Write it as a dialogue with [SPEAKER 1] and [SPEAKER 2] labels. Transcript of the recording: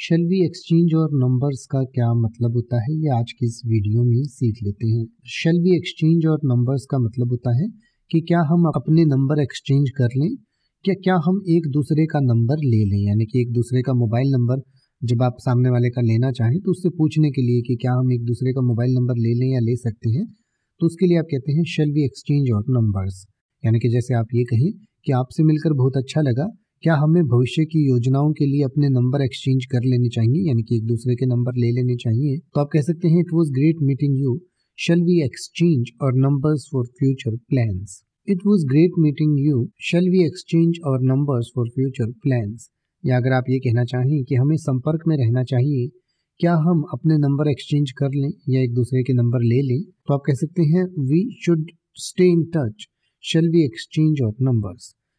[SPEAKER 1] शेल्वी exchange our numbers का क्या मतलब होता है ये आज की इस वीडियो में सीख लेते हैं शेल्वी एक्सचेंज और नंबर्स का मतलब होता है कि क्या हम अपने नंबर एक्सचेंज कर लें क्या क्या हम एक दूसरे का नंबर ले लें यानी कि एक दूसरे का मोबाइल नंबर जब आप सामने वाले का लेना चाहें तो उससे पूछने के लिए कि क्या हम एक दूसरे का मोबाइल नंबर ले लें या ले सकते हैं तो उसके लिए आप कहते हैं शेल्वी एक्सचेंज और नंबर्स यानी कि जैसे आप ये कहें कि आपसे मिलकर बहुत अच्छा लगा क्या हमें भविष्य की योजनाओं के लिए अपने नंबर एक्सचेंज कर लेने चाहिए यानी कि एक दूसरे के नंबर ले लेने चाहिए तो आप कह सकते हैं it was great meeting you shall we exchange our number for future plan it was great meeting you shall we exchange our number for future plan या अगर आप ये कहना चाहें कि हमें संपर्क में रहना चाहिए क्या हम अपने नंबर एक्सचेंज कर लें या एक दूसरे के नंबर ले लें तो आप कह सकते हैं we should stay in touch shall we exchange our numbers